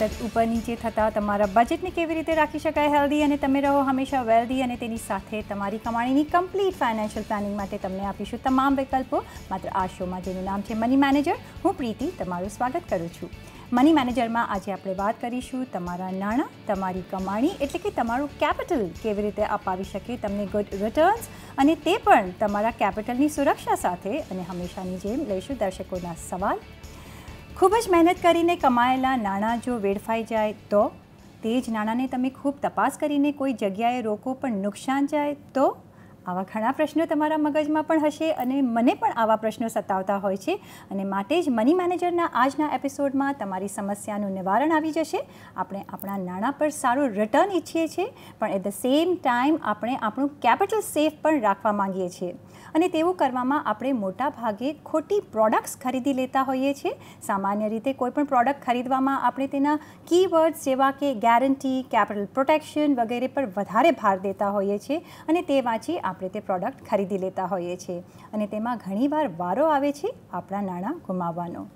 તત ઉપર નીચે થતા તમારું બજેટ ને કેવી રીતે રાખી શકાય હેલ્ધી અને તમે રહો હંમેશા વેલ્ધી અને તેની સાથે તમારી કમાણીની કમ્પલીટ ફાઇનાન્શિયલ પ્લાનિંગ માટે તમે આપીશું તમામ વિકલ્પો માત્ર આશોમા જેનો નામ છે મની મેનેજર હું પ્રીતિ તમારું સ્વાગત કરું છું મની મેનેજરમાં આજે આપણે વાત કરીશું તમારું નાણા તમારી કમાણી એટલે કે તમારું કેપિટલ કેવી રીતે અપાવી શકી તમે ગુડ રિટર્ન્સ અને તે પણ તમારા કેપિટલની સુરક્ષા સાથે અને હંમેશાની જેમ લઈશું દર્શકોના સવાલ ખૂબ જ મહેનત કરીને કમાયેલા નાણાં જો વેડફાઈ જાય તો તે જ નાણાંને તમે ખૂબ તપાસ કરીને કોઈ જગ્યાએ રોકો પણ નુકસાન જાય તો આવા ઘણા પ્રશ્નો તમારા મગજમાં પણ હશે અને મને પણ આવા પ્રશ્નો સતાવતા હોય છે અને માટે જ મની મેનેજરના આજના એપિસોડમાં તમારી સમસ્યાનું નિવારણ આવી જશે આપણે આપણા નાણાં પર સારું રિટર્ન ઈચ્છીએ છીએ પણ એટ ધ સેમ ટાઈમ આપણે આપણું કેપિટલ સેફ પણ રાખવા માંગીએ છીએ અને તેવું કરવામાં આપણે મોટા ભાગે ખોટી પ્રોડક્ટ્સ ખરીદી લેતા હોઈએ છીએ સામાન્ય રીતે કોઈપણ પ્રોડક્ટ ખરીદવામાં આપણે તેના કીવર્ડ્સ જેવા કે ગેરંટી કેપિટલ પ્રોટેક્શન વગેરે પર વધારે ભાર દેતા હોઈએ છીએ અને તે વાંચી આપણે તે પ્રોડક્ટ ખરીદી લેતા હોઈએ છીએ અને તેમાં ઘણીવાર વારો આવે છે આપણા નાણાં ગુમાવવાનો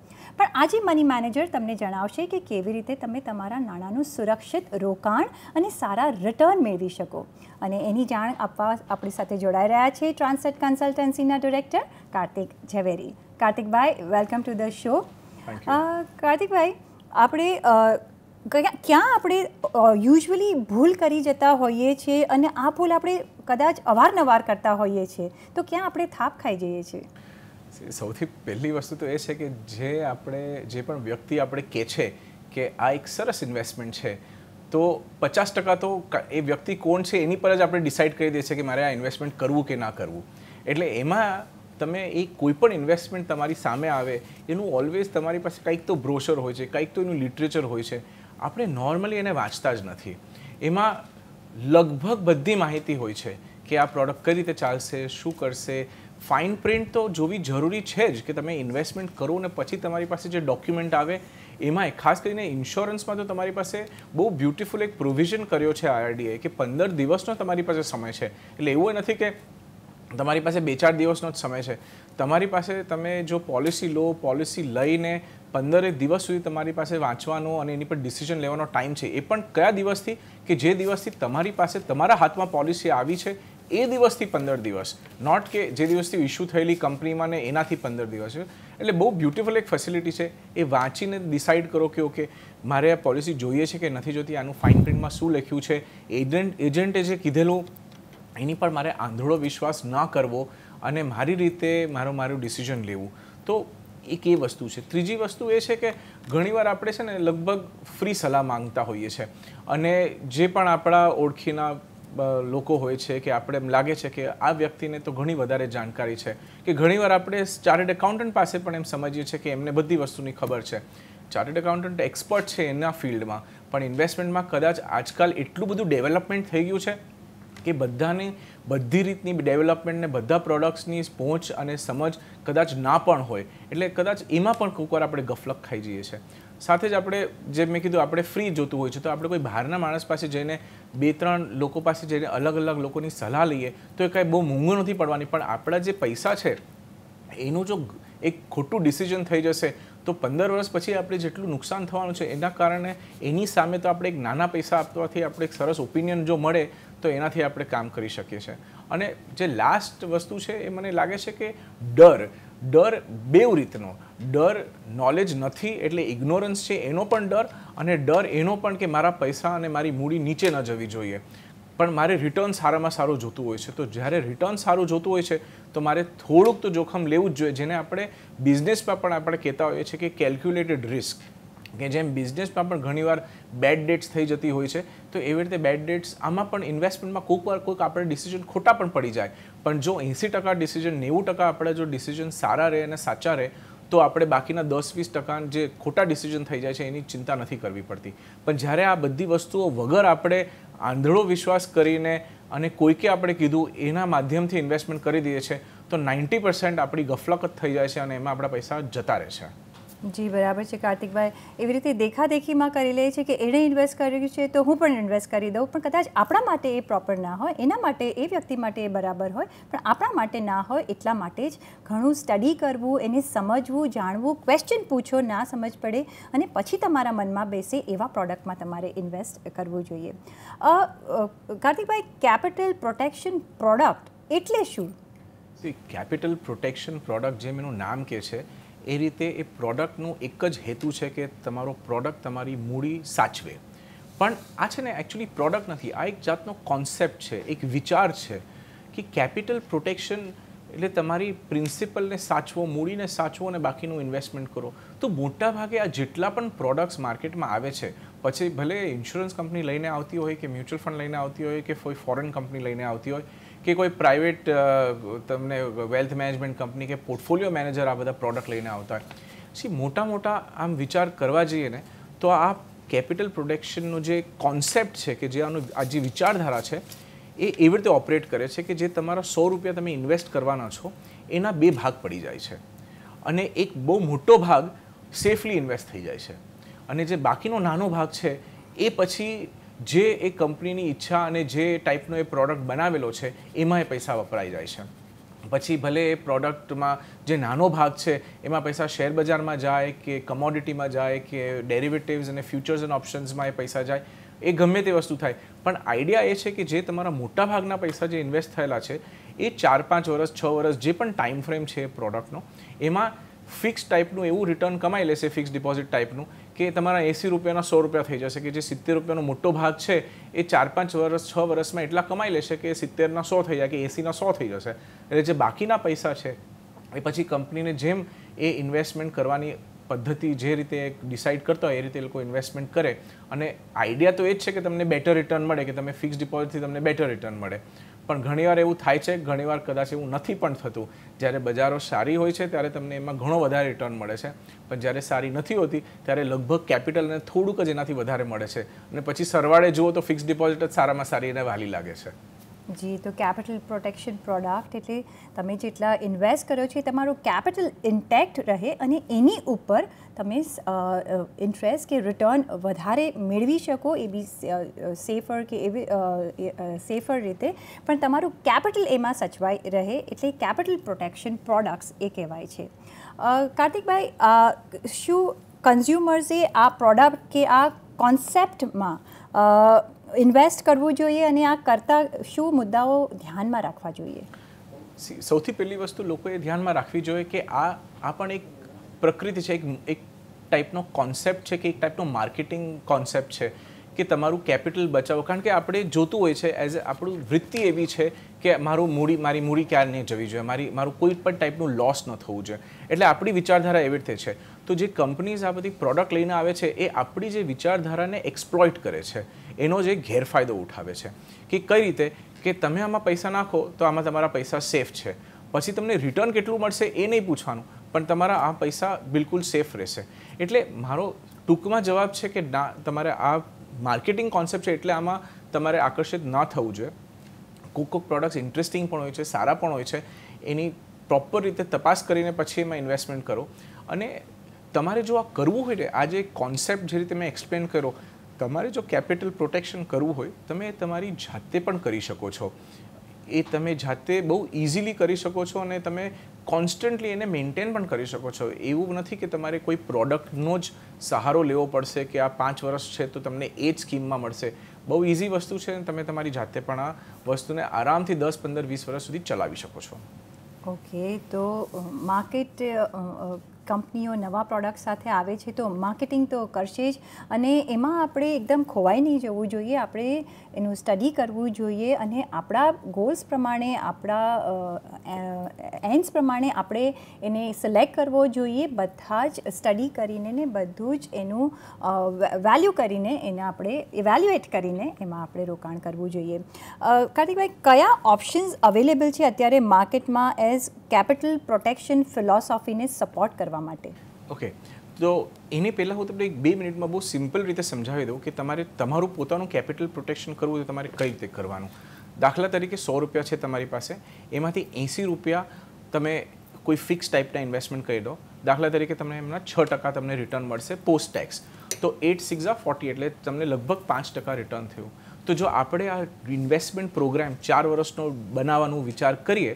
પણ આજે મની મેનેજર તમને જણાવશે કે કેવી રીતે તમે તમારા નાણાંનું સુરક્ષિત રોકાણ અને સારા રિટર્ન મેળવી શકો અને એની જાણ આપવા આપણી સાથે જોડાઈ રહ્યા છે ટ્રાન્સેટ કન્સલ્ટન્સીના ડિરેક્ટર કાર્તિક ઝવેરી કાર્તિકભાઈ વેલકમ ટુ ધ શો કાર્તિકભાઈ આપણે ક્યાં આપણે યુઝ્યુઅલી ભૂલ કરી જતા હોઈએ છીએ અને આ ભૂલ આપણે કદાચ અવારનવાર કરતા હોઈએ છીએ તો ક્યાં આપણે થાપ ખાઈ જઈએ છીએ સૌથી પહેલી વસ્તુ તો એ છે કે જે આપણે જે પણ વ્યક્તિ આપણે કહે છે કે આ એક સરસ ઇન્વેસ્ટમેન્ટ છે તો પચાસ ટકા તો એ વ્યક્તિ કોણ છે એની પર જ આપણે ડિસાઇડ કરી દે છે કે મારે આ ઇન્વેસ્ટમેન્ટ કરવું કે ના કરવું એટલે એમાં તમે એ કોઈ પણ ઇન્વેસ્ટમેન્ટ તમારી સામે આવે એનું ઓલવેઝ તમારી પાસે કંઈક તો બ્રોશર હોય છે કંઈક તો એનું લિટરેચર હોય છે આપણે નોર્મલી એને વાંચતા જ નથી એમાં લગભગ બધી માહિતી હોય છે કે આ પ્રોડક્ટ કઈ રીતે ચાલશે શું કરશે ફાઇન પ્રિન્ટ તો જોવી જરૂરી છે જ કે તમે ઇન્વેસ્ટમેન્ટ કરો અને પછી તમારી પાસે જે ડોક્યુમેન્ટ આવે એમાંય ખાસ કરીને ઇન્સ્યોરન્સમાં તો તમારી પાસે બહુ બ્યુટિફુલ એક પ્રોવિઝન કર્યો છે આઈઆરડીએ કે પંદર દિવસનો તમારી પાસે સમય છે એટલે એવું નથી કે તમારી પાસે બે ચાર દિવસનો જ સમય છે તમારી પાસે તમે જો પોલિસી લો પોલિસી લઈને પંદરેક દિવસ સુધી તમારી પાસે વાંચવાનો અને એની પર ડિસિઝન લેવાનો ટાઈમ છે એ પણ કયા દિવસથી કે જે દિવસથી તમારી પાસે તમારા હાથમાં પોલિસી આવી છે એ દિવસથી પંદર દિવસ નોટ કે જે દિવસથી ઇશ્યુ થયેલી કંપનીમાં ને એનાથી પંદર દિવસ એટલે બહુ બ્યુટિફુલ એક ફેસિલિટી છે એ વાંચીને ડિસાઇડ કરો કે ઓકે મારે આ પોલિસી જોઈએ છે કે નથી જોતી આનું ફાઇન પ્રિન્ટમાં શું લખ્યું છે એજન્ટ એજન્ટે જે કીધેલું એની પર મારે આંધળો વિશ્વાસ ન કરવો અને મારી રીતે મારું મારું ડિસિઝન લેવું તો એક એ વસ્તુ છે ત્રીજી વસ્તુ એ છે કે ઘણીવાર આપણે છે ને લગભગ ફ્રી સલાહ માંગતા હોઈએ છીએ અને જે પણ આપણા ઓળખીના લોકો હોય છે કે આપણે એમ લાગે છે કે આ વ્યક્તિને તો ઘણી વધારે જાણકારી છે કે ઘણીવાર આપણે ચાર્ટર્ડ એકાઉન્ટન્ટ પાસે પણ એમ સમજીએ છીએ કે એમને બધી વસ્તુની ખબર છે ચાર્ટર્ડ એકાઉન્ટન્ટ એક્સપર્ટ છે એના ફિલ્ડમાં પણ ઇન્વેસ્ટમેન્ટમાં કદાચ આજકાલ એટલું બધું ડેવલપમેન્ટ થઈ ગયું છે કે બધાને બધી રીતની ડેવલપમેન્ટને બધા પ્રોડક્ટ્સની પહોંચ અને સમજ કદાચ ના પણ હોય એટલે કદાચ એમાં પણ વાર આપણે ગફલક ખાઈ જઈએ છીએ સાથે જ આપણે જે મેં કીધું આપણે ફ્રી જોતું હોય છે તો આપણે કોઈ બહારના માણસ પાસે જઈને બે ત્રણ લોકો પાસે જઈને અલગ અલગ લોકોની સલાહ લઈએ તો એ કાંઈ બહુ મોંઘું નથી પડવાની પણ આપણા જે પૈસા છે એનું જો એક ખોટું ડિસિઝન થઈ જશે તો પંદર વર્ષ પછી આપણે જેટલું નુકસાન થવાનું છે એના કારણે એની સામે તો આપણે એક નાના પૈસા આપવાથી આપણે એક સરસ ઓપિનિયન જો મળે તો એનાથી આપણે કામ કરી શકીએ છીએ અને જે લાસ્ટ વસ્તુ છે એ મને લાગે છે કે ડર ડર બેવ રીતનો ડર નોલેજ નથી એટલે ઇગ્નોરન્સ છે એનો પણ ડર અને ડર એનો પણ કે મારા પૈસા અને મારી મૂડી નીચે ન જવી જોઈએ પણ મારે રિટર્ન સારામાં સારું જોતું હોય છે તો જ્યારે રિટર્ન સારું જોતું હોય છે તો મારે થોડુંક તો જોખમ લેવું જ જોઈએ જેને આપણે બિઝનેસમાં પણ આપણે કહેતા હોઈએ છીએ કે કેલ્ક્યુલેટેડ રિસ્ક કે જેમ બિઝનેસમાં પણ ઘણીવાર બેડ ડેટ્સ થઈ જતી હોય છે તો એવી રીતે બેડ ડેટ્સ આમાં પણ ઇન્વેસ્ટમેન્ટમાં કોઈકવાર કોઈક આપણે ડિસિઝન ખોટા પણ પડી જાય પણ જો એંસી ટકા ડિસિઝન નેવું ટકા આપણે જો ડિસિઝન સારા રહે અને સાચા રહે તો આપણે બાકીના દસ વીસ ટકા જે ખોટા ડિસિઝન થઈ જાય છે એની ચિંતા નથી કરવી પડતી પણ જ્યારે આ બધી વસ્તુઓ વગર આપણે આંધળો વિશ્વાસ કરીને અને કોઈકે આપણે કીધું એના માધ્યમથી ઇન્વેસ્ટમેન્ટ કરી દઈએ છીએ તો નાઇન્ટી પર્સન્ટ આપણી ગફલકત થઈ જાય છે અને એમાં આપણા પૈસા જતા રહે છે જી બરાબર છે કાર્તિકભાઈ એવી રીતે દેખાદેખીમાં કરી લે છે કે એણે ઇન્વેસ્ટ કર્યું છે તો હું પણ ઇન્વેસ્ટ કરી દઉં પણ કદાચ આપણા માટે એ પ્રોપર ના હોય એના માટે એ વ્યક્તિ માટે એ બરાબર હોય પણ આપણા માટે ના હોય એટલા માટે જ ઘણું સ્ટડી કરવું એને સમજવું જાણવું ક્વેશ્ચન પૂછો ના સમજ પડે અને પછી તમારા મનમાં બેસે એવા પ્રોડક્ટમાં તમારે ઇન્વેસ્ટ કરવું જોઈએ કાર્તિકભાઈ કેપિટલ પ્રોટેક્શન પ્રોડક્ટ એટલે શું કેપિટલ પ્રોટેક્શન પ્રોડક્ટ જેમ એનું નામ કે છે એ રીતે એ પ્રોડક્ટનું એક જ હેતુ છે કે તમારો પ્રોડક્ટ તમારી મૂડી સાચવે પણ આ છે ને એકચ્યુઅલી પ્રોડક્ટ નથી આ એક જાતનો કોન્સેપ્ટ છે એક વિચાર છે કે કેપિટલ પ્રોટેક્શન એટલે તમારી પ્રિન્સિપલને સાચવો મૂડીને સાચવો અને બાકીનું ઇન્વેસ્ટમેન્ટ કરો તો મોટાભાગે આ જેટલા પણ પ્રોડક્ટ્સ માર્કેટમાં આવે છે પછી ભલે ઇન્સ્યોરન્સ કંપની લઈને આવતી હોય કે મ્યુચ્યુઅલ ફંડ લઈને આવતી હોય કે કોઈ ફોરેન કંપની લઈને આવતી હોય કે કોઈ પ્રાઇવેટ તમને વેલ્થ મેનેજમેન્ટ કંપની કે પોર્ટફોલિયો મેનેજર આ બધા પ્રોડક્ટ લઈને આવતા હોય સી મોટા મોટા આમ વિચાર કરવા જઈએ ને તો આ કેપિટલ પ્રોટેક્શનનો જે કોન્સેપ્ટ છે કે જે આનો આ જે વિચારધારા છે એ એવી રીતે ઓપરેટ કરે છે કે જે તમારા સો રૂપિયા તમે ઇન્વેસ્ટ કરવાના છો એના બે ભાગ પડી જાય છે અને એક બહુ મોટો ભાગ સેફલી ઇન્વેસ્ટ થઈ જાય છે અને જે બાકીનો નાનો ભાગ છે એ પછી જે એ કંપનીની ઈચ્છા અને જે ટાઈપનો એ પ્રોડક્ટ બનાવેલો છે એમાં એ પૈસા વપરાઈ જાય છે પછી ભલે એ પ્રોડક્ટમાં જે નાનો ભાગ છે એમાં પૈસા શેર બજારમાં જાય કે કમોડિટીમાં જાય કે ડેરિવેટિવ્સ અને ફ્યુચર્સ એન્ડ ઓપ્શન્સમાં એ પૈસા જાય એ ગમે તે વસ્તુ થાય પણ આઈડિયા એ છે કે જે તમારા મોટા ભાગના પૈસા જે ઇન્વેસ્ટ થયેલા છે એ ચાર પાંચ વર્ષ છ વર્ષ જે પણ ટાઈમ ફ્રેમ છે પ્રોડક્ટનો એમાં ફિક્સ ટાઈપનું એવું રિટર્ન કમાઈ લેશે ફિક્સ ડિપોઝિટ ટાઈપનું કે તમારા એંસી રૂપિયાના સો રૂપિયા થઈ જશે કે જે સિત્તેર રૂપિયાનો મોટો ભાગ છે એ ચાર પાંચ વર્ષ છ વર્ષમાં એટલા કમાઈ લેશે કે સિત્તેરના સો થઈ જાય કે એંસીના સો થઈ જશે એટલે જે બાકીના પૈસા છે એ પછી કંપનીને જેમ એ ઇન્વેસ્ટમેન્ટ કરવાની પદ્ધતિ જે રીતે ડિસાઇડ કરતા હોય એ રીતે એ લોકો ઇન્વેસ્ટમેન્ટ કરે અને આઈડિયા તો એ જ છે કે તમને બેટર રિટર્ન મળે કે તમે ફિક્સ ડિપોઝિટથી તમને બેટર રિટર્ન મળે પણ ઘણીવાર એવું થાય છે ઘણીવાર કદાચ એવું નથી પણ થતું જ્યારે બજારો સારી હોય છે ત્યારે તમને એમાં ઘણો વધારે રિટર્ન મળે છે પણ જ્યારે સારી નથી હોતી ત્યારે લગભગ કેપિટલને થોડુંક જ એનાથી વધારે મળે છે અને પછી સરવાળે જુઓ તો ફિક્સ ડિપોઝિટ જ સારામાં સારી એને વાલી લાગે છે જી તો કેપિટલ પ્રોટેક્શન પ્રોડક્ટ એટલે તમે જેટલા ઇન્વેસ્ટ કર્યો છે તમારું કેપિટલ ઇન્ટેક્ટ રહે અને એની ઉપર તમે ઇન્ટરેસ્ટ કે રિટર્ન વધારે મેળવી શકો એવી સેફર કે એવી સેફર રીતે પણ તમારું કેપિટલ એમાં સચવાઈ રહે એટલે કેપિટલ પ્રોટેક્શન પ્રોડક્ટ્સ એ કહેવાય છે કાર્તિકભાઈ શું કન્ઝ્યુમર્સે આ પ્રોડક્ટ કે આ કોન્સેપ્ટમાં ઇન્વેસ્ટ કરવું જોઈએ અને આ કરતા શું મુદ્દાઓ ધ્યાનમાં રાખવા જોઈએ સૌથી પહેલી વસ્તુ લોકોએ ધ્યાનમાં રાખવી જોઈએ કે આ આ પણ એક પ્રકૃતિ છે એક એક ટાઈપનો કોન્સેપ્ટ છે કે એક ટાઈપનો માર્કેટિંગ કોન્સેપ્ટ છે કે તમારું કેપિટલ બચાવો કારણ કે આપણે જોતું હોય છે એઝ આપણું વૃત્તિ એવી છે કે મારું મૂડી મારી મૂડી ક્યારે નહીં જવી જોઈએ મારી મારું કોઈ પણ ટાઈપનું લોસ ન થવું જોઈએ એટલે આપણી વિચારધારા એવી રીતે છે તો જે કંપનીઝ આ બધી પ્રોડક્ટ લઈને આવે છે એ આપણી જે વિચારધારાને એક્સપ્લોઇટ કરે છે એનો જે ગેરફાયદો ઉઠાવે છે કે કઈ રીતે કે તમે આમાં પૈસા નાખો તો આમાં તમારા પૈસા સેફ છે પછી તમને રિટર્ન કેટલું મળશે એ નહીં પૂછવાનું પણ તમારા આ પૈસા બિલકુલ સેફ રહેશે એટલે મારો ટૂંકમાં જવાબ છે કે ના તમારે આ માર્કેટિંગ કોન્સેપ્ટ છે એટલે આમાં તમારે આકર્ષિત ન થવું જોઈએ કોક કોક પ્રોડક્ટ્સ ઇન્ટરેસ્ટિંગ પણ હોય છે સારા પણ હોય છે એની પ્રોપર રીતે તપાસ કરીને પછી એમાં ઇન્વેસ્ટમેન્ટ કરો અને તમારે જો આ કરવું હોય ને આ જે કોન્સેપ્ટ જે રીતે મેં એક્સપ્લેન કર્યો તમારે જો કેપિટલ પ્રોટેક્શન કરવું હોય તમે તમારી જાતે પણ કરી શકો છો એ તમે જાતે બહુ ઇઝીલી કરી શકો છો અને તમે કોન્સ્ટન્ટલી એને મેન્ટેન પણ કરી શકો છો એવું નથી કે તમારે કોઈ પ્રોડક્ટનો જ સહારો લેવો પડશે કે આ પાંચ વર્ષ છે તો તમને એ જ સ્કીમમાં મળશે બહુ ઇઝી વસ્તુ છે અને તમે તમારી જાતે પણ આ વસ્તુને આરામથી દસ પંદર વીસ વર્ષ સુધી ચલાવી શકો છો ઓકે તો માર્કેટ કંપનીઓ નવા પ્રોડક્ટ સાથે આવે છે તો માર્કેટિંગ તો કરશે જ અને એમાં આપણે એકદમ ખોવાઈ નહીં જવું જોઈએ આપણે એનું સ્ટડી કરવું જોઈએ અને આપણા ગોલ્સ પ્રમાણે આપણા એન્ડ્સ પ્રમાણે આપણે એને સિલેક્ટ કરવો જોઈએ બધા જ સ્ટડી કરીને ને બધું જ એનું વેલ્યુ કરીને એને આપણે ઇવેલ્યુએટ કરીને એમાં આપણે રોકાણ કરવું જોઈએ કાર્તિકભાઈ કયા ઓપ્શન્સ અવેલેબલ છે અત્યારે માર્કેટમાં એઝ કેપિટલ પ્રોટેક્શન ફિલોસોફીને સપોર્ટ કરવા કરવા માટે ઓકે તો એની પહેલાં હું તમને એક બે મિનિટમાં બહુ સિમ્પલ રીતે સમજાવી દઉં કે તમારે તમારું પોતાનું કેપિટલ પ્રોટેક્શન કરવું તો તમારે કઈ રીતે કરવાનું દાખલા તરીકે સો રૂપિયા છે તમારી પાસે એમાંથી એંસી રૂપિયા તમે કોઈ ફિક્સ ટાઈપના ઇન્વેસ્ટમેન્ટ કરી દો દાખલા તરીકે તમને એમના છ ટકા તમને રિટર્ન મળશે પોસ્ટ ટેક્સ તો એટ સિક્સ આ ફોર્ટી એટલે તમને લગભગ પાંચ ટકા રિટર્ન થયું તો જો આપણે આ ઇન્વેસ્ટમેન્ટ પ્રોગ્રામ ચાર વર્ષનો બનાવવાનું વિચાર કરીએ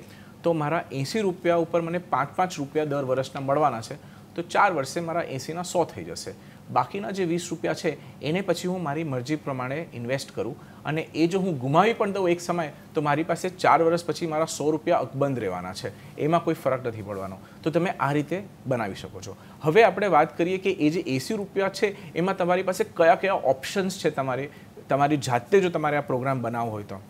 તો મારા એંસી રૂપિયા ઉપર મને પાંચ પાંચ રૂપિયા દર વર્ષના મળવાના છે તો ચાર વર્ષે મારા એંસીના સો થઈ જશે બાકીના જે વીસ રૂપિયા છે એને પછી હું મારી મરજી પ્રમાણે ઇન્વેસ્ટ કરું અને એ જો હું ગુમાવી પણ દઉં એક સમય તો મારી પાસે ચાર વર્ષ પછી મારા સો રૂપિયા અકબંધ રહેવાના છે એમાં કોઈ ફરક નથી પડવાનો તો તમે આ રીતે બનાવી શકો છો હવે આપણે વાત કરીએ કે એ જે એંસી રૂપિયા છે એમાં તમારી પાસે કયા કયા ઓપ્શન્સ છે તમારે તમારી જાતે જો તમારે આ પ્રોગ્રામ બનાવવો હોય તો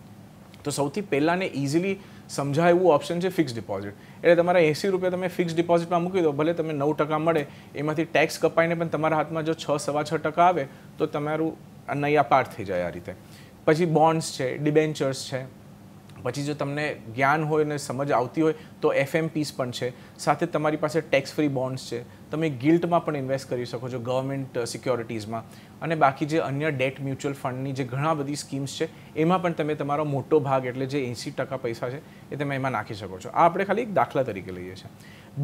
તો સૌથી પહેલાં ને ઇઝીલી સમજાય એવું ઓપ્શન છે ફિક્સ ડિપોઝિટ એટલે તમારા એંસી રૂપિયા તમે ફિક્સ ડિપોઝિટમાં મૂકી દો ભલે તમે નવ ટકા મળે એમાંથી ટેક્સ કપાઈને પણ તમારા હાથમાં જો છ સવા છ ટકા આવે તો તમારું નૈયા પાર થઈ જાય આ રીતે પછી બોન્ડ્સ છે ડિબેન્ચર્સ છે પછી જો તમને જ્ઞાન હોય અને સમજ આવતી હોય તો એફએમપીસ પણ છે સાથે તમારી પાસે ટેક્સ ફ્રી બોન્ડ્સ છે તમે ગિલ્ટમાં પણ ઇન્વેસ્ટ કરી શકો છો ગવર્મેન્ટ સિક્યોરિટીઝમાં uh, અને બાકી જે અન્ય ડેટ મ્યુચ્યુઅલ ફંડની જે ઘણા બધી સ્કીમ્સ છે એમાં પણ તમે તમારો મોટો ભાગ એટલે જે એંસી ટકા પૈસા છે એ તમે એમાં નાખી શકો છો આ આપણે ખાલી એક દાખલા તરીકે લઈએ છીએ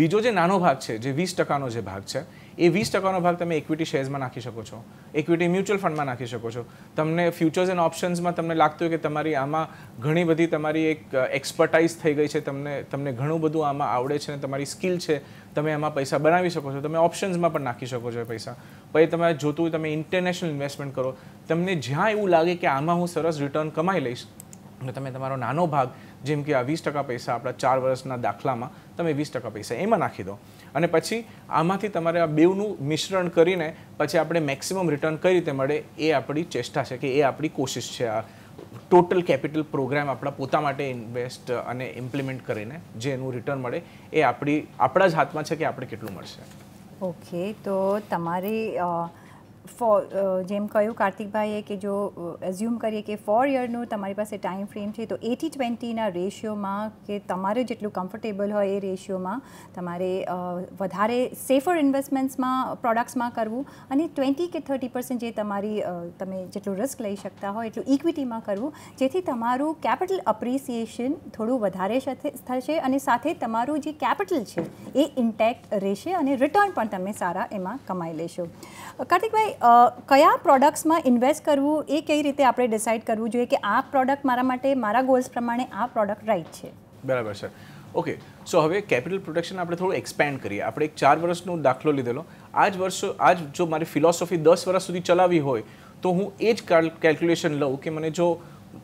બીજો જે નાનો ભાગ છે જે વીસ ટકાનો જે ભાગ છે એ વીસ ટકાનો ભાગ તમે ઇક્વિટી શેર્સમાં નાખી શકો છો ઇક્વિટી મ્યુચ્યુઅલ ફંડમાં નાખી શકો છો તમને ફ્યુચર્સ એન્ડ ઓપ્શન્સમાં તમને લાગતું હોય કે તમારી આમાં ઘણી બધી તમારી એક એક્સપર્ટાઇઝ થઈ ગઈ છે તમને તમને ઘણું બધું આમાં આવડે છે અને તમારી સ્કિલ છે તમે આમાં પૈસા બનાવી શકો છો તમે ઓપ્શન્સમાં પણ નાખી શકો છો પૈસા પછી તમારે જોતું હોય તમે ઇન્ટરનેશનલ ઇન્વેસ્ટમેન્ટ કરો તમને જ્યાં એવું લાગે કે આમાં હું સરસ રિટર્ન કમાઈ લઈશ અને તમે તમારો નાનો ભાગ જેમ કે આ વીસ ટકા પૈસા આપણા ચાર વર્ષના દાખલામાં તમે વીસ ટકા પૈસા એમાં નાખી દો અને પછી આમાંથી તમારે આ બેવનું મિશ્રણ કરીને પછી આપણે મેક્સિમમ રિટર્ન કઈ રીતે મળે એ આપણી ચેષ્ટા છે કે એ આપણી કોશિશ છે આ ટોટલ કેપિટલ પ્રોગ્રામ આપણા પોતા માટે ઇન્વેસ્ટ અને ઇમ્પ્લિમેન્ટ કરીને જે એનું રિટર્ન મળે એ આપણી આપણા જ હાથમાં છે કે આપણે કેટલું મળશે ઓકે તો તમારી ફોર જેમ કહ્યું કાર્તિકભાઈએ કે જો એઝ્યુમ કરીએ કે ફોર યરનું તમારી પાસે ટાઈમ ફ્રેમ છે તો એટી ટ્વેન્ટીના રેશિયોમાં કે તમારે જેટલું કમ્ફર્ટેબલ હોય એ રેશિયોમાં તમારે વધારે સેફર ઇન્વેસ્ટમેન્ટ્સમાં પ્રોડક્ટ્સમાં કરવું અને ટ્વેન્ટી કે થર્ટી પર્સન્ટ જે તમારી તમે જેટલું રિસ્ક લઈ શકતા હોય એટલું ઇક્વિટીમાં કરવું જેથી તમારું કેપિટલ અપ્રિસિએશન થોડું વધારે થશે અને સાથે તમારું જે કેપિટલ છે એ ઇન્ટેક્ટ રહેશે અને રિટર્ન પણ તમે સારા એમાં કમાઈ લેશો કાર્તિકભાઈ કયા પ્રોડક્ટ્સમાં ઇન્વેસ્ટ કરવું એ કઈ રીતે આપણે ડિસાઇડ કરવું જોઈએ કે આ પ્રોડક્ટ મારા માટે મારા ગોલ્સ પ્રમાણે આ પ્રોડક્ટ રાઈટ છે બરાબર સર ઓકે સો હવે કેપિટલ પ્રોટેક્શન આપણે થોડું એક્સપેન્ડ કરીએ આપણે એક ચાર વર્ષનો દાખલો લીધેલો આ જ વર્ષો આ જ જો મારી ફિલોસોફી દસ વર્ષ સુધી ચલાવી હોય તો હું એ જ કેલ્ક્યુલેશન લઉં કે મને જો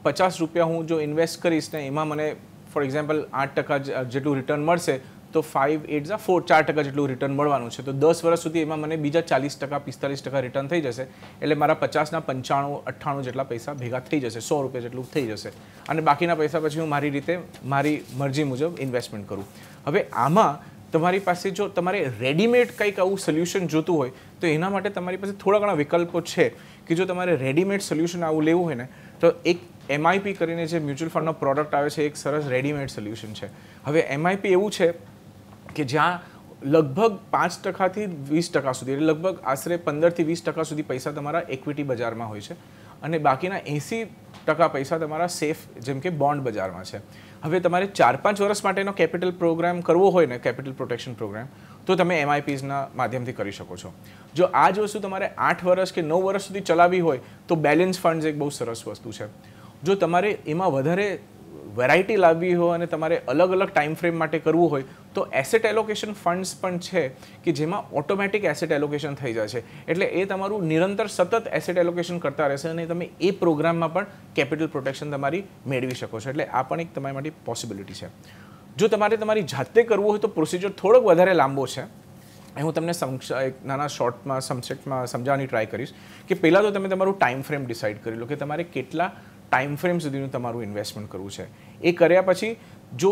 પચાસ રૂપિયા હું જો ઇન્વેસ્ટ કરીશ ને એમાં મને ફોર એક્ઝામ્પલ આઠ ટકા જેટલું રિટર્ન મળશે તો ફાઇવ એટ ઝા ફોર ચાર ટકા જેટલું રિટર્ન મળવાનું છે તો દસ વર્ષ સુધી એમાં મને બીજા ચાલીસ ટકા પિસ્તાલીસ ટકા રિટર્ન થઈ જશે એટલે મારા પચાસના પંચાણું અઠ્ઠાણું જેટલા પૈસા ભેગા થઈ જશે સો રૂપિયા જેટલું થઈ જશે અને બાકીના પૈસા પછી હું મારી રીતે મારી મરજી મુજબ ઇન્વેસ્ટમેન્ટ કરું હવે આમાં તમારી પાસે જો તમારે રેડીમેડ કંઈક આવું સોલ્યુશન જોતું હોય તો એના માટે તમારી પાસે થોડા ઘણા વિકલ્પો છે કે જો તમારે રેડીમેડ સોલ્યુશન આવું લેવું હોય ને તો એક એમઆઈપી કરીને જે મ્યુચ્યુઅલ ફંડનો પ્રોડક્ટ આવે છે એક સરસ રેડીમેડ સોલ્યુશન છે હવે એમઆઈપી એવું છે કે જ્યાં લગભગ પાંચ ટકાથી વીસ ટકા સુધી એટલે લગભગ આશરે પંદરથી વીસ ટકા સુધી પૈસા તમારા ઇક્વિટી બજારમાં હોય છે અને બાકીના એંસી ટકા પૈસા તમારા સેફ જેમ કે બોન્ડ બજારમાં છે હવે તમારે ચાર પાંચ વર્ષ માટેનો કેપિટલ પ્રોગ્રામ કરવો હોય ને કેપિટલ પ્રોટેક્શન પ્રોગ્રામ તો તમે એમઆઈપીઝના માધ્યમથી કરી શકો છો જો આ જ વસ્તુ તમારે આઠ વર્ષ કે નવ વર્ષ સુધી ચલાવી હોય તો બેલેન્સ ફંડ્સ એક બહુ સરસ વસ્તુ છે જો તમારે એમાં વધારે વેરાયટી લાવવી હોય અને તમારે અલગ અલગ ટાઈમ ફ્રેમ માટે કરવું હોય તો એસેટ એલોકેશન ફંડ્સ પણ છે કે જેમાં ઓટોમેટિક એસેટ એલોકેશન થઈ જાય છે એટલે એ તમારું નિરંતર સતત એસેટ એલોકેશન કરતા રહેશે અને તમે એ પ્રોગ્રામમાં પણ કેપિટલ પ્રોટેક્શન તમારી મેળવી શકો છો એટલે આ પણ એક તમારી માટે પોસિબિલિટી છે જો તમારે તમારી જાતે કરવું હોય તો પ્રોસિજર થોડોક વધારે લાંબો છે એ હું તમને એક નાના શોર્ટમાં સમસેટમાં સમજાવવાની ટ્રાય કરીશ કે પહેલાં તો તમે તમારું ટાઈમ ફ્રેમ ડિસાઇડ કરી લો કે તમારે કેટલા ટાઈમ ફ્રેમ સુધીનું તમારું ઇન્વેસ્ટમેન્ટ કરવું છે એ કર્યા પછી જો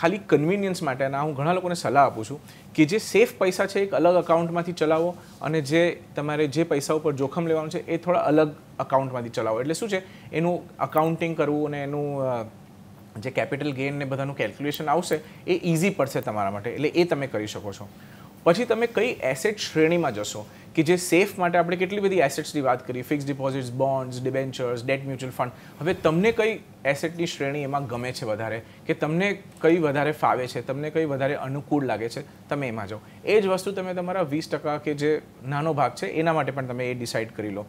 ખાલી કન્વિનિયન્સ માટેના હું ઘણા લોકોને સલાહ આપું છું કે જે સેફ પૈસા છે એક અલગ અકાઉન્ટમાંથી ચલાવો અને જે તમારે જે પૈસા ઉપર જોખમ લેવાનું છે એ થોડા અલગ અકાઉન્ટમાંથી ચલાવો એટલે શું છે એનું અકાઉન્ટિંગ કરવું અને એનું જે કેપિટલ ગેઇન ને બધાનું કેલ્ક્યુલેશન આવશે એ ઇઝી પડશે તમારા માટે એટલે એ તમે કરી શકો છો પછી તમે કઈ એસેટ શ્રેણીમાં જશો કે જે સેફ માટે આપણે કેટલી બધી એસેટ્સની વાત કરી fix deposits bonds debentures debt mutual fund હવે તમને કઈ એસેટની શ્રેણી એમાં ગમે છે વધારે કે તમને કઈ વધારે ફાવે છે તમને કઈ વધારે અનુકૂળ લાગે છે તમે એમાં જાઓ એ જ વસ્તુ તમે તમારા વીસ ટકા કે જે નાનો ભાગ છે એના માટે પણ તમે એ ડિસાઇડ કરી લો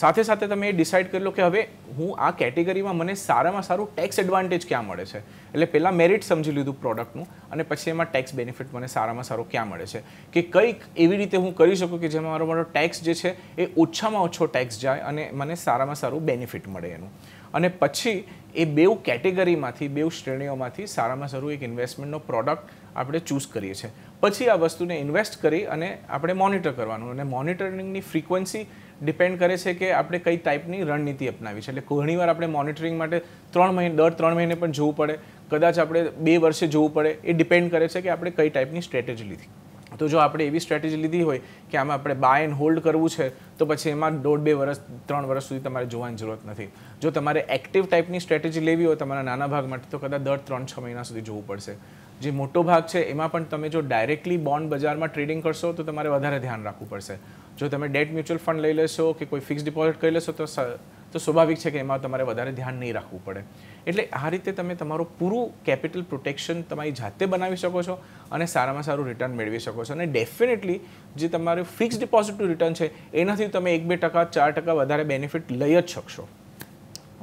સાથે સાથે તમે એ ડિસાઇડ કરી લો કે હવે હું આ કેટેગરીમાં મને સારામાં સારું ટેક્સ એડવાન્ટેજ ક્યાં મળે છે એટલે પહેલાં મેરિટ સમજી લીધું પ્રોડક્ટનું અને પછી એમાં ટેક્સ બેનિફિટ મને સારામાં સારો ક્યાં મળે છે કે કંઈક એવી રીતે હું કરી શકું કે જેમાં મારો મારો ટેક્સ જે છે એ ઓછામાં ઓછો ટેક્સ જાય અને મને સારામાં સારું બેનિફિટ મળે એનું અને પછી એ બેઉ કેટેગરીમાંથી બેઉ શ્રેણીઓમાંથી સારામાં સારું એક ઇન્વેસ્ટમેન્ટનો પ્રોડક્ટ આપણે ચૂઝ કરીએ છીએ પછી આ વસ્તુને ઇન્વેસ્ટ કરી અને આપણે મોનિટર કરવાનું અને મોનિટરિંગની ફ્રિકવન્સી ડિપેન્ડ કરે છે કે આપણે કઈ ટાઈપની રણનીતિ અપનાવી છે એટલે ઘણીવાર આપણે મોનિટરિંગ માટે ત્રણ મહિને દર ત્રણ મહિને પણ જોવું પડે કદાચ આપણે બે વર્ષે જોવું પડે એ ડિપેન્ડ કરે છે કે આપણે કઈ ટાઈપની સ્ટ્રેટેજી લીધી તો જો આપણે એવી સ્ટ્રેટેજી લીધી હોય કે આમાં આપણે બાય એન્ડ હોલ્ડ કરવું છે તો પછી એમાં દોઢ બે વર્ષ ત્રણ વર્ષ સુધી તમારે જોવાની જરૂરત નથી જો તમારે એક્ટિવ ટાઈપની સ્ટ્રેટેજી લેવી હોય તમારા નાના ભાગ માટે તો કદાચ દર ત્રણ છ મહિના સુધી જોવું પડશે જે મોટો ભાગ છે એમાં પણ તમે જો ડાયરેક્ટલી બોન્ડ બજારમાં ટ્રેડિંગ કરશો તો તમારે વધારે ધ્યાન રાખવું પડશે જો તમે ડેટ મ્યુચ્યુઅલ ફંડ લઈ લેશો કે કોઈ ફિક્સ ડિપોઝિટ કરી લેશો તો તો સ્વાભાવિક છે કે એમાં તમારે વધારે ધ્યાન નહીં રાખવું પડે એટલે આ રીતે તમે તમારું પૂરું કેપિટલ પ્રોટેક્શન તમારી જાતે બનાવી શકો છો અને સારામાં સારું રિટર્ન મેળવી શકો છો અને ડેફિનેટલી જે તમારું ફિક્સ ડિપોઝિટનું રિટર્ન છે એનાથી તમે એક બે ટકા ચાર ટકા વધારે બેનિફિટ લઈ જ શકશો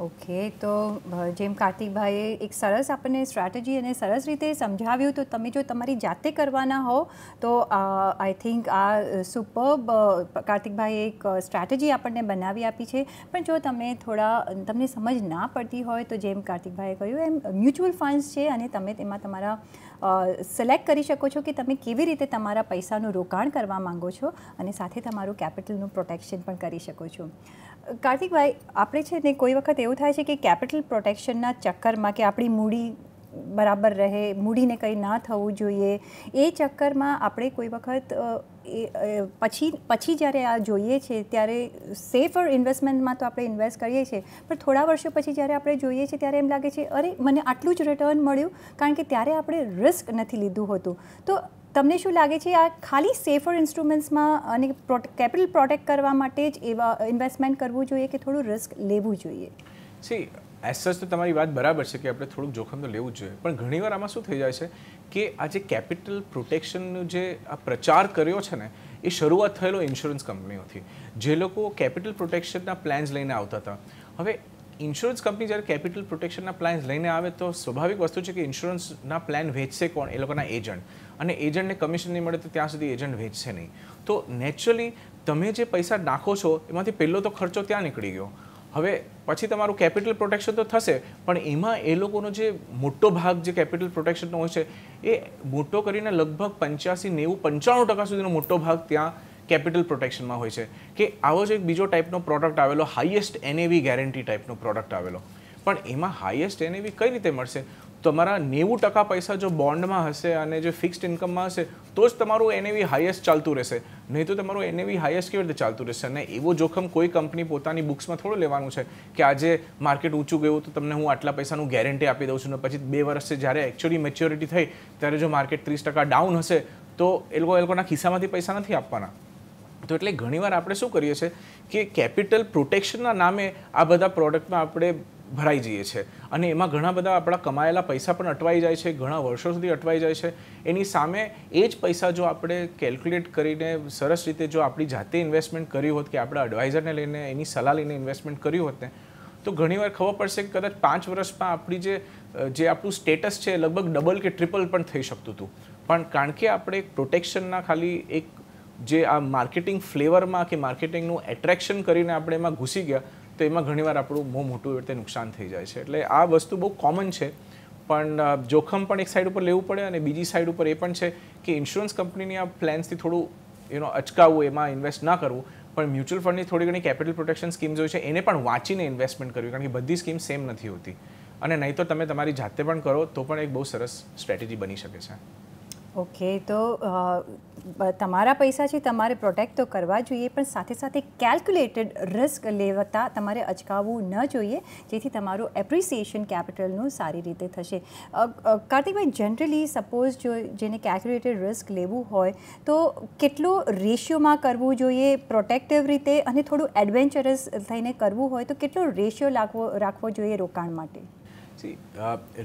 ઓકે તો જેમ કાર્તિકભાઈએ એક સરસ આપણને સ્ટ્રેટેજી અને સરસ રીતે સમજાવ્યું તો તમે જો તમારી જાતે કરવાના હો તો આઈ થિંક આ સુપર્બ કાર્તિકભાઈએ એક સ્ટ્રેટેજી આપણને બનાવી આપી છે પણ જો તમે થોડા તમને સમજ ના પડતી હોય તો જેમ કાર્તિકભાઈએ કહ્યું એમ મ્યુચ્યુઅલ ફંડ્સ છે અને તમે તેમાં તમારા સિલેક્ટ કરી શકો છો કે તમે કેવી રીતે તમારા પૈસાનું રોકાણ કરવા માગો છો અને સાથે તમારું કેપિટલનું પ્રોટેક્શન પણ કરી શકો છો કાર્તિકભાઈ આપણે છે ને કોઈ વખત એવું થાય છે કે કેપિટલ પ્રોટેક્શનના ચક્કરમાં કે આપણી મૂડી બરાબર રહે મૂડીને કંઈ ના થવું જોઈએ એ ચક્કરમાં આપણે કોઈ વખત પછી પછી જ્યારે આ જોઈએ છે ત્યારે સેફર ઇન્વેસ્ટમેન્ટમાં તો આપણે ઇન્વેસ્ટ કરીએ છીએ પણ થોડા વર્ષો પછી જ્યારે આપણે જોઈએ છીએ ત્યારે એમ લાગે છે અરે મને આટલું જ રિટર્ન મળ્યું કારણ કે ત્યારે આપણે રિસ્ક નથી લીધું હોતું તો તમને શું લાગે છે આ ખાલી સેફર ઇન્સ્ટ્રુમેન્ટ્સમાં અને કેપિટલ પ્રોટેક્ટ કરવા માટે જ એવા ઇન્વેસ્ટમેન્ટ કરવું જોઈએ કે થોડું રિસ્ક લેવું જોઈએ સી એસ સચ તો તમારી વાત બરાબર છે કે આપણે થોડુંક જોખમ તો લેવું જ જોઈએ પણ ઘણીવાર આમાં શું થઈ જાય છે કે આ જે કેપિટલ પ્રોટેક્શનનું જે આ પ્રચાર કર્યો છે ને એ શરૂઆત થયેલો ઇન્સ્યોરન્સ કંપનીઓથી જે લોકો કેપિટલ પ્રોટેક્શનના પ્લાન્સ લઈને આવતા હતા હવે ઇન્સ્યોરન્સ કંપની જ્યારે કેપિટલ પ્રોટેક્શનના પ્લાન્સ લઈને આવે તો સ્વાભાવિક વસ્તુ છે કે ઇન્સ્યોરન્સના પ્લાન વેચશે કોણ એ લોકોના એજન્ટ અને એજન્ટને કમિશન નહીં મળે તો ત્યાં સુધી એજન્ટ વેચશે નહીં તો નેચરલી તમે જે પૈસા નાખો છો એમાંથી પહેલો તો ખર્ચો ત્યાં નીકળી ગયો હવે પછી તમારું કેપિટલ પ્રોટેક્શન તો થશે પણ એમાં એ લોકોનો જે મોટો ભાગ જે કેપિટલ પ્રોટેક્શનનો હોય છે એ મોટો કરીને લગભગ પંચ્યાસી નેવું પંચાણું ટકા સુધીનો મોટો ભાગ ત્યાં કેપિટલ પ્રોટેક્શનમાં હોય છે કે આવો જ એક બીજો ટાઈપનો પ્રોડક્ટ આવેલો હાઈએસ્ટ એનએવી ગેરંટી ટાઈપનો પ્રોડક્ટ આવેલો પણ એમાં હાઈએસ્ટ એનએવી કઈ રીતે મળશે તમારા નેવું ટકા પૈસા જો બોન્ડમાં હશે અને જે ફિક્સ્ડ ઇન્કમમાં હશે તો જ તમારું એનએવી હાઈએસ્ટ ચાલતું રહેશે નહીં તો તમારું એનએવી હાઈએસ્ટ કેવી રીતે ચાલતું રહેશે અને એવો જોખમ કોઈ કંપની પોતાની બુક્સમાં થોડું લેવાનું છે કે આજે માર્કેટ ઊંચું ગયું તો તમને હું આટલા પૈસાનું ગેરંટી આપી દઉં છું ને પછી બે વર્ષથી જ્યારે એકચ્યુઅલી મેચ્યોરિટી થઈ ત્યારે જો માર્કેટ ત્રીસ ટકા ડાઉન હશે તો એ લોકો એ લોકોના ખિસ્સામાંથી પૈસા નથી આપવાના તો એટલે ઘણીવાર આપણે શું કરીએ છીએ કે કેપિટલ પ્રોટેક્શનના નામે આ બધા પ્રોડક્ટમાં આપણે ભરાઈ જઈએ છીએ અને એમાં ઘણા બધા આપણા કમાયેલા પૈસા પણ અટવાઈ જાય છે ઘણા વર્ષો સુધી અટવાઈ જાય છે એની સામે એ જ પૈસા જો આપણે કેલ્ક્યુલેટ કરીને સરસ રીતે જો આપણી જાતે ઇન્વેસ્ટમેન્ટ કરી હોત કે આપણા એડવાઇઝરને લઈને એની સલાહ લઈને ઇન્વેસ્ટમેન્ટ કર્યું હોત ને તો ઘણીવાર ખબર પડશે કે કદાચ પાંચ વર્ષમાં આપણી જે જે આપણું સ્ટેટસ છે લગભગ ડબલ કે ટ્રિપલ પણ થઈ શકતું હતું પણ કારણ કે આપણે પ્રોટેક્શનના ખાલી એક જે આ માર્કેટિંગ ફ્લેવરમાં કે માર્કેટિંગનું એટ્રેક્શન કરીને આપણે એમાં ઘૂસી ગયા તો એમાં ઘણીવાર આપણું બહુ મોટું રીતે નુકસાન થઈ જાય છે એટલે આ વસ્તુ બહુ કોમન છે પણ જોખમ પણ એક સાઈડ ઉપર લેવું પડે અને બીજી સાઈડ ઉપર એ પણ છે કે ઇન્સ્યોરન્સ કંપનીની આ પ્લાન્સથી થોડું યુ નો અચકાવવું એમાં ઇન્વેસ્ટ ના કરવું પણ મ્યુચ્યુઅલ ફંડની થોડી ઘણી કેપિટલ પ્રોટેક્શન સ્કીમ જોઈ છે એને પણ વાંચીને ઇન્વેસ્ટમેન્ટ કરવી કારણ કે બધી સ્કીમ સેમ નથી હોતી અને નહીં તો તમે તમારી જાતે પણ કરો તો પણ એક બહુ સરસ સ્ટ્રેટેજી બની શકે છે ઓકે તો તમારા પૈસા છે તમારે પ્રોટેક્ટ તો કરવા જોઈએ પણ સાથે સાથે કેલ્ક્યુલેટેડ રિસ્ક લેવતા તમારે અચકાવવું ન જોઈએ જેથી તમારું એપ્રિસિએશન કેપિટલનું સારી રીતે થશે કાર્તિકભાઈ જનરલી સપોઝ જો જેને કેલ્ક્યુલેટેડ રિસ્ક લેવું હોય તો કેટલું રેશિયોમાં કરવું જોઈએ પ્રોટેક્ટિવ રીતે અને થોડું એડવેન્ચરસ થઈને કરવું હોય તો કેટલો રેશિયો લાગવો રાખવો જોઈએ રોકાણ માટે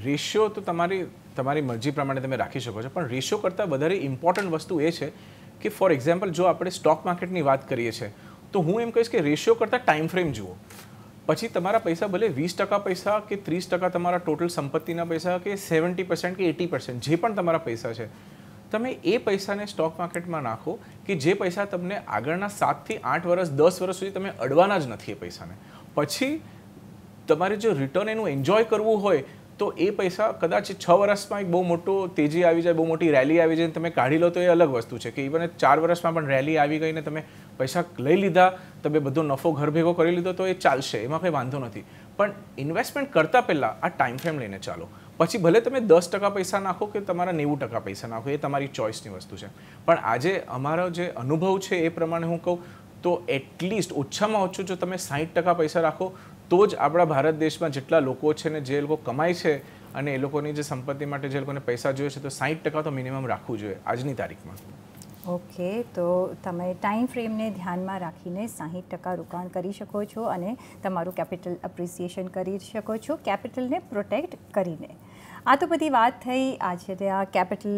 રેશિયો તો તમારી તમારી મરજી પ્રમાણે તમે રાખી શકો છો પણ રેશિયો કરતાં વધારે ઇમ્પોર્ટન્ટ વસ્તુ એ છે કે ફોર એક્ઝામ્પલ જો આપણે સ્ટોક માર્કેટની વાત કરીએ છીએ તો હું એમ કહીશ કે રેશિયો કરતાં ટાઈમ ફ્રેમ જુઓ પછી તમારા પૈસા ભલે વીસ ટકા પૈસા કે ત્રીસ ટકા તમારા ટોટલ સંપત્તિના પૈસા કે સેવન્ટી પર્સન્ટ કે એટી પર્સન્ટ જે પણ તમારા પૈસા છે તમે એ પૈસાને સ્ટોક માર્કેટમાં નાખો કે જે પૈસા તમને આગળના સાતથી આઠ વર્ષ દસ વર્ષ સુધી તમે અડવાના જ નથી એ પૈસાને પછી તમારે જો રિટર્ન એનું એન્જોય કરવું હોય તો એ પૈસા કદાચ છ વર્ષમાં એક બહુ મોટો તેજી આવી જાય બહુ મોટી રેલી આવી જાય તમે કાઢી લો તો એ અલગ વસ્તુ છે કે ઇવન ચાર વર્ષમાં પણ રેલી આવી ગઈને તમે પૈસા લઈ લીધા તમે બધો નફો ઘર ભેગો કરી લીધો તો એ ચાલશે એમાં કંઈ વાંધો નથી પણ ઇન્વેસ્ટમેન્ટ કરતાં પહેલાં આ ટાઈમ ફ્રેમ લઈને ચાલો પછી ભલે તમે દસ ટકા પૈસા નાખો કે તમારા નેવું ટકા પૈસા નાખો એ તમારી ચોઇસની વસ્તુ છે પણ આજે અમારો જે અનુભવ છે એ પ્રમાણે હું કહું તો એટલીસ્ટ ઓછામાં ઓછું જો તમે સાહીઠ ટકા પૈસા રાખો તો જ આપણા ભારત દેશમાં જેટલા લોકો છે ને જે લોકો કમાય છે અને એ લોકોની જે સંપત્તિ માટે જે લોકોને પૈસા જોઈએ છે તો સાહીઠ ટકા તો મિનિમમ રાખવું જોઈએ આજની તારીખમાં ઓકે તો તમે ટાઈમ ફ્રેમને ધ્યાનમાં રાખીને સાહીઠ ટકા રોકાણ કરી શકો છો અને તમારું કેપિટલ એપ્રિસિએશન કરી શકો છો કેપિટલને પ્રોટેક્ટ કરીને આ તો બધી વાત થઈ આજે આ કેપિટલ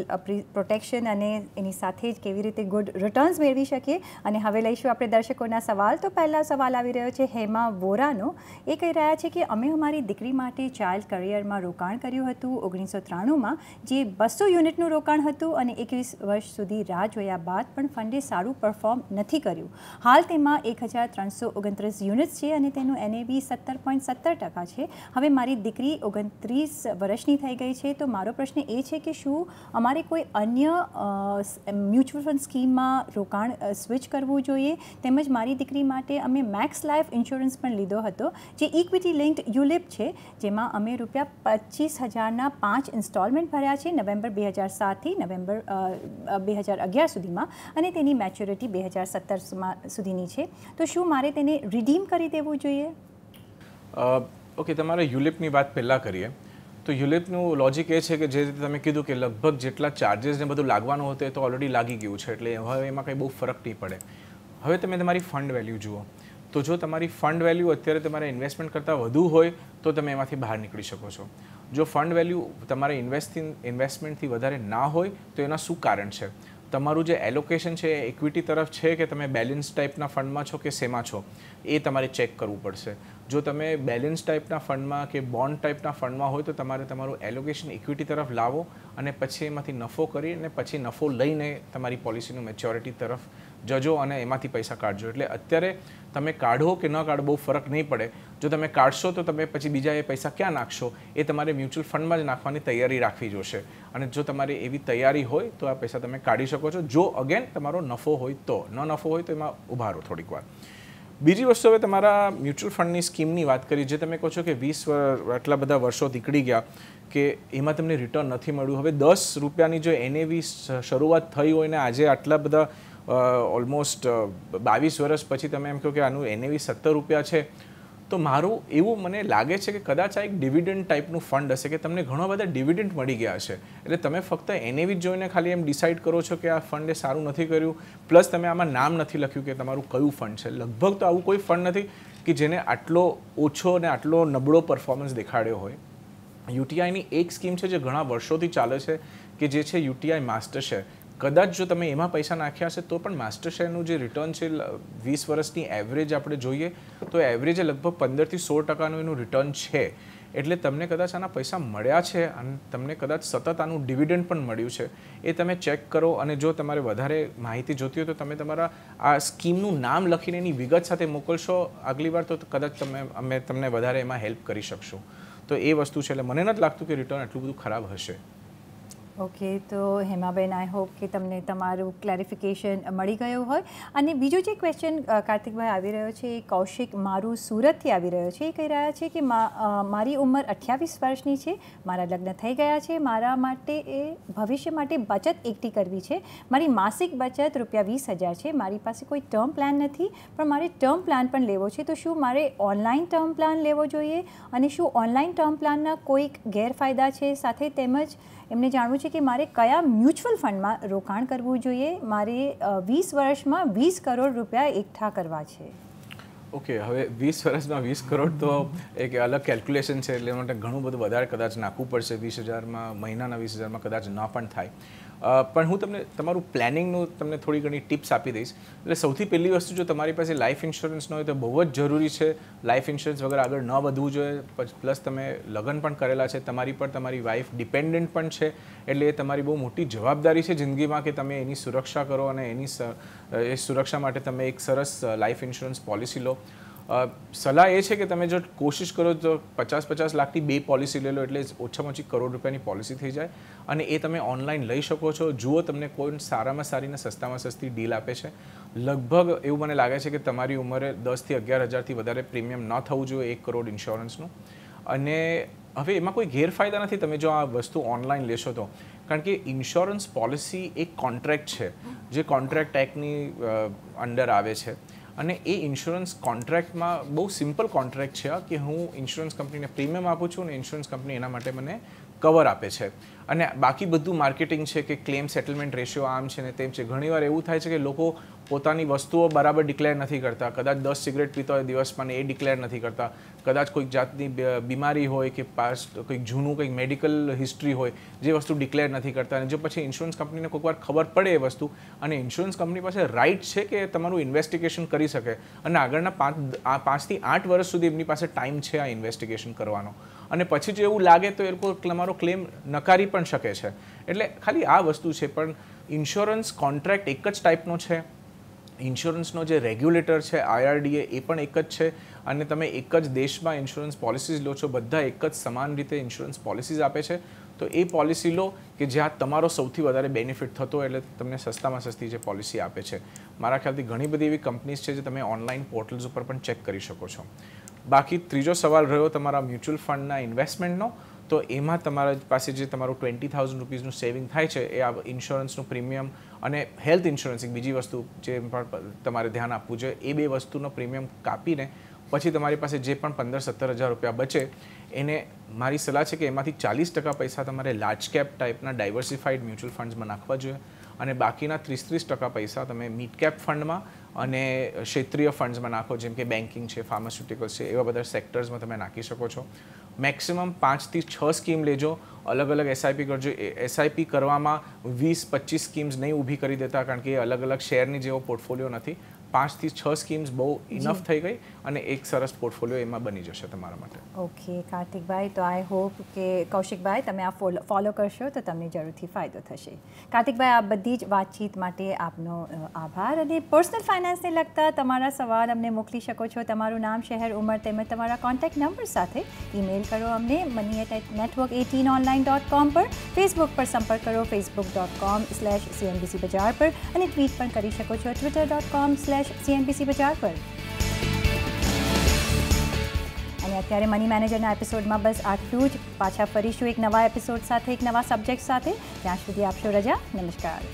પ્રોટેક્શન અને એની સાથે જ કેવી રીતે ગુડ રિટર્ન્સ મેળવી શકીએ અને હવે લઈશું આપણે દર્શકોના સવાલ તો પહેલાં સવાલ આવી રહ્યો છે હેમા વોરાનો એ કહી રહ્યા છે કે અમે અમારી દીકરી માટે ચાઇલ્ડ કરિયરમાં રોકાણ કર્યું હતું ઓગણીસો ત્રાણુંમાં જે બસો યુનિટનું રોકાણ હતું અને એકવીસ વર્ષ સુધી રાહ જોયા બાદ પણ ફંડે સારું પરફોર્મ નથી કર્યું હાલ તેમાં એક હજાર ત્રણસો ઓગણત્રીસ યુનિટ્સ છે અને તેનું એનએબી સત્તર પોઈન્ટ સત્તર ટકા છે હવે મારી દીકરી ઓગણત્રીસ વર્ષની થઈ થઈ ગઈ છે તો મારો પ્રશ્ન એ છે કે શું અમારે કોઈ અન્ય મ્યુચ્યુઅલ ફંડ સ્કીમમાં રોકાણ સ્વિચ કરવું જોઈએ તેમજ મારી દીકરી માટે અમે મેક્સ લાઈફ ઇન્સ્યોરન્સ પણ લીધો હતો જે ઇક્વિટી લિંક્ડ યુલિપ છે જેમાં અમે રૂપિયા પચીસ હજારના પાંચ ઇન્સ્ટોલમેન્ટ ભર્યા છે નવેમ્બર બે હજાર સાતથી નવેમ્બર બે હજાર અગિયાર સુધીમાં અને તેની મેચ્યોરિટી બે હજાર સત્તરમાં સુધીની છે તો શું મારે તેને રિડીમ કરી દેવું જોઈએ ઓકે તમારા યુલિપની વાત પહેલાં કરીએ તો યુલિપનું લોજિક એ છે કે જે રીતે તમે કીધું કે લગભગ જેટલા ચાર્જિસ ને બધું લાગવાનું હતું એ તો ઓલરેડી લાગી ગયું છે એટલે હવે એમાં કંઈ બહુ ફરક નહીં પડે હવે તમે તમારી ફંડ વેલ્યુ જુઓ તો જો તમારી ફંડ વેલ્યુ અત્યારે તમારે ઇન્વેસ્ટમેન્ટ કરતાં વધુ હોય તો તમે એમાંથી બહાર નીકળી શકો છો જો ફંડ વેલ્યુ તમારે ઇન્વેસ્ટિંગ ઇન્વેસ્ટમેન્ટથી વધારે ના હોય તો એના શું કારણ છે તમારું જે એલોકેશન છે ઇક્વિટી તરફ છે કે તમે બેલેન્સ ટાઈપના ફંડમાં છો કે શેમાં છો એ તમારે ચેક કરવું પડશે જો તમે બેલેન્સ ટાઈપના ફંડમાં કે બોન્ડ ટાઈપના ફંડમાં હોય તો તમારે તમારું એલોકેશન ઇક્વિટી તરફ લાવો અને પછી એમાંથી નફો કરી અને પછી નફો લઈને તમારી પોલિસીનું મેચ્યોરિટી તરફ જજો અને એમાંથી પૈસા કાઢજો એટલે અત્યારે તમે કાઢો કે ન કાઢો બહુ ફરક નહીં પડે જો તમે કાઢશો તો તમે પછી બીજા એ પૈસા ક્યાં નાખશો એ તમારે મ્યુચ્યુઅલ ફંડમાં જ નાખવાની તૈયારી રાખવી જોશે અને જો તમારી એવી તૈયારી હોય તો આ પૈસા તમે કાઢી શકો છો જો અગેન તમારો નફો હોય તો ન નફો હોય તો એમાં ઉભા રહો થોડીક વાર બીજી વસ્તુ હવે તમારા મ્યુચ્યુઅલ ફંડની સ્કીમની વાત કરી જે તમે કહો છો કે વીસ આટલા બધા વર્ષો નીકળી ગયા કે એમાં તમને રિટર્ન નથી મળ્યું હવે દસ રૂપિયાની જો એનએવી શરૂઆત થઈ હોય ને આજે આટલા બધા ઓલમોસ્ટ બાવીસ વર્ષ પછી તમે એમ કહો કે આનું એનએવી સત્તર રૂપિયા છે તો મારું એવું મને લાગે છે કે કદાચ આ એક ડિવિડન્ડ ટાઈપનું ફંડ હશે કે તમને ઘણા બધા ડિવિડન્ડ મળી ગયા છે એટલે તમે ફક્ત એનેવી જ જોઈને ખાલી એમ ડિસાઇડ કરો છો કે આ ફંડે સારું નથી કર્યું પ્લસ તમે આમાં નામ નથી લખ્યું કે તમારું કયું ફંડ છે લગભગ તો આવું કોઈ ફંડ નથી કે જેને આટલો ઓછો અને આટલો નબળો પરફોર્મન્સ દેખાડ્યો હોય યુટીઆઈની એક સ્કીમ છે જે ઘણા વર્ષોથી ચાલે છે કે જે છે યુટીઆઈ માસ્ટર છે કદાચ જો તમે એમાં પૈસા નાખ્યા હશે તો પણ માસ્ટર શેરનું જે રિટર્ન છે વીસ વર્ષની એવરેજ આપણે જોઈએ તો એવરેજે લગભગ પંદરથી સો ટકાનું એનું રિટર્ન છે એટલે તમને કદાચ આના પૈસા મળ્યા છે અને તમને કદાચ સતત આનું ડિવિડન્ડ પણ મળ્યું છે એ તમે ચેક કરો અને જો તમારે વધારે માહિતી જોતી હોય તો તમે તમારા આ સ્કીમનું નામ લખીને એની વિગત સાથે મોકલશો આગલી વાર તો કદાચ તમે અમે તમને વધારે એમાં હેલ્પ કરી શકશું તો એ વસ્તુ છે એટલે મને નથી લાગતું કે રિટર્ન એટલું બધું ખરાબ હશે ઓકે તો હેમાબેન આઈ હોપ કે તમને તમારું ક્લેરિફિકેશન મળી ગયું હોય અને બીજો જે ક્વેશ્ચન કાર્તિકભાઈ આવી રહ્યો છે એ કૌશિક મારું સુરતથી આવી રહ્યો છે એ કહી રહ્યા છે કે મારી ઉંમર અઠ્યાવીસ વર્ષની છે મારા લગ્ન થઈ ગયા છે મારા માટે એ ભવિષ્ય માટે બચત એકઠી કરવી છે મારી માસિક બચત રૂપિયા વીસ હજાર છે મારી પાસે કોઈ ટર્મ પ્લાન નથી પણ મારે ટર્મ પ્લાન પણ લેવો છે તો શું મારે ઓનલાઈન ટર્મ પ્લાન લેવો જોઈએ અને શું ઓનલાઈન ટર્મ પ્લાનના કોઈક ગેરફાયદા છે સાથે તેમજ એમને જાણવું છે કે મારે કયા મ્યુચ્યુઅલ ફંડમાં રોકાણ કરવું જોઈએ મારે વીસ વર્ષમાં વીસ કરોડ રૂપિયા એકઠા કરવા છે ઓકે હવે વીસ વર્ષમાં વીસ કરોડ તો એક અલગ કેલ્ક્યુલેશન છે એટલે માટે ઘણું બધું વધારે કદાચ નાખવું પડશે વીસ હજારમાં મહિનાના વીસ હજારમાં કદાચ ન પણ થાય પણ હું તમને તમારું પ્લાનિંગનું તમને થોડી ઘણી ટિપ્સ આપી દઈશ એટલે સૌથી પહેલી વસ્તુ જો તમારી પાસે લાઈફ ઇન્સ્યોરન્સ ન હોય તો બહુ જ જરૂરી છે લાઈફ ઇન્સ્યોરન્સ વગર આગળ ન વધવું જોઈએ પ્લસ તમે લગ્ન પણ કરેલા છે તમારી પર તમારી વાઈફ ડિપેન્ડન્ટ પણ છે એટલે એ તમારી બહુ મોટી જવાબદારી છે જિંદગીમાં કે તમે એની સુરક્ષા કરો અને એની એ સુરક્ષા માટે તમે એક સરસ લાઈફ ઇન્સ્યોરન્સ પોલિસી લો સલાહ એ છે કે તમે જો કોશિશ કરો તો પચાસ પચાસ લાખની બે પોલિસી લઈ લો એટલે ઓછામાં ઓછી કરોડ રૂપિયાની પોલિસી થઈ જાય અને એ તમે ઓનલાઈન લઈ શકો છો જુઓ તમને કોઈ સારામાં સારી ને સસ્તામાં સસ્તી ડીલ આપે છે લગભગ એવું મને લાગે છે કે તમારી ઉંમરે દસથી અગિયાર હજારથી વધારે પ્રીમિયમ ન થવું જોઈએ એક કરોડ ઇન્સ્યોરન્સનું અને હવે એમાં કોઈ ગેરફાયદા નથી તમે જો આ વસ્તુ ઓનલાઈન લેશો તો કારણ કે ઇન્સ્યોરન્સ પોલિસી એક કોન્ટ્રાક્ટ છે જે કોન્ટ્રાક્ટ એક્ટની અંડર આવે છે અને એ ઇન્સ્યોરન્સ કોન્ટ્રાક્ટમાં બહુ સિમ્પલ કોન્ટ્રાક્ટ છે કે હું ઇન્સ્યોરન્સ કંપનીને પ્રીમિયમ આપું છું અને ઇન્સ્યોરન્સ કંપની એના માટે મને કવર આપે છે અને બાકી બધું માર્કેટિંગ છે કે ક્લેમ સેટલમેન્ટ રેશિયો આમ છે ને તેમ છે ઘણીવાર એવું થાય છે કે લોકો પોતાની વસ્તુઓ બરાબર ડિક્લેર નથી કરતા કદાચ દસ સિગરેટ પીતા હોય દિવસમાં એ ડિક્લેર નથી કરતા કદાચ કોઈક જાતની બીમારી હોય કે પાસ્ટ કંઈક જૂનું કંઈક મેડિકલ હિસ્ટ્રી હોય જે વસ્તુ ડિક્લેર નથી કરતા અને જો પછી ઇન્સ્યોરન્સ કંપનીને કોઈક વાર ખબર પડે એ વસ્તુ અને ઇન્સ્યોરન્સ કંપની પાસે રાઇટ છે કે તમારું ઇન્વેસ્ટિગેશન કરી શકે અને આગળના પાંચ પાંચથી આઠ વર્ષ સુધી એમની પાસે ટાઈમ છે આ ઇન્વેસ્ટિગેશન કરવાનો અને પછી જો એવું લાગે તો એ લોકો તમારો ક્લેમ નકારી પણ શકે છે એટલે ખાલી આ વસ્તુ છે પણ ઇન્સ્યોરન્સ કોન્ટ્રાક્ટ એક જ ટાઈપનો છે ઇન્સ્યોરન્સનો જે રેગ્યુલેટર છે આઈઆરડીએ એ પણ એક જ છે અને તમે એક જ દેશમાં ઇન્સ્યોરન્સ પોલિસીઝ લો છો બધા એક જ સમાન રીતે ઇન્સ્યોરન્સ પોલિસીઝ આપે છે તો એ પોલિસી લો કે જ્યાં તમારો સૌથી વધારે બેનિફિટ થતો એટલે તમને સસ્તામાં સસ્તી જે પોલિસી આપે છે મારા ખ્યાલથી ઘણી બધી એવી કંપનીઝ છે જે તમે ઓનલાઈન પોર્ટલ્સ ઉપર પણ ચેક કરી શકો છો બાકી ત્રીજો સવાલ રહ્યો તમારા મ્યુચ્યુઅલ ફંડના ઇન્વેસ્ટમેન્ટનો તો એમાં તમારા પાસે જે તમારું ટ્વેન્ટી થાઉઝન્ડ રૂપીઝનું સેવિંગ થાય છે એ આ ઇન્સ્યોરન્સનું પ્રીમિયમ અને હેલ્થ ઇન્સ્યોરન્સ એક બીજી વસ્તુ જે પણ તમારે ધ્યાન આપવું જોઈએ એ બે વસ્તુનો પ્રીમિયમ કાપીને પછી તમારી પાસે જે પણ પંદર સત્તર હજાર રૂપિયા બચે એને મારી સલાહ છે કે એમાંથી ચાલીસ ટકા પૈસા તમારે લાર્જ કેપ ટાઈપના ડાઇવર્સિફાઈડ મ્યુચ્યુઅલ ફંડ્સમાં નાખવા જોઈએ અને બાકીના ત્રીસ ત્રીસ ટકા પૈસા તમે મિડ કેપ ફંડમાં અને ક્ષેત્રીય ફંડ્સમાં નાખો જેમ કે બેન્કિંગ છે ફાર્માસ્યુટિકલ્સ છે એવા બધા સેક્ટર્સમાં તમે નાખી શકો છો મેક્સિમમ પાંચથી છ સ્કીમ લેજો અલગ અલગ એસઆઈપી કરજો એસઆઈપી કરવામાં વીસ પચીસ સ્કીમ્સ નહીં ઊભી કરી દેતા કારણ કે અલગ અલગ શેરની જેવો પોર્ટફોલિયો નથી પાંચથી છ સ્કીમ્સ બહુ ઇનફ થઈ ગઈ અને એક સરસ પોર્ટફોલિયો એમાં બની જશે તમારા માટે ઓકે કાર્તિકભાઈ તો આઈ હોપ કે કૌશિકભાઈ તમે આ ફોલો કરશો તો તમને જરૂરથી ફાયદો થશે કાર્તિકભાઈ આ બધી જ વાતચીત માટે આપનો આભાર અને પર્સનલ ફાઇનાન્સને લગતા તમારા સવાલ અમને મોકલી શકો છો તમારું નામ શહેર ઉંમર તેમજ તમારા કોન્ટેક્ટ નંબર સાથે ઈમેલ કરો અમને money at network eighteen online dot com પર ફેસબુક પર સંપર્ક કરો Facebook dot com slash CNBC Bajar પર અને ટ્વીટ પણ કરી શકો છો Twitter dot com slash slash CNBC Bajar પર અને અત્યારે મની મેનેજરના એપિસોડમાં બસ આટલું જ પાછા ફરીશું એક નવા એપિસોડ સાથે એક નવા સબ્જેક્ટ સાથે ત્યાં સુધી આપશો રજા નમસ્કાર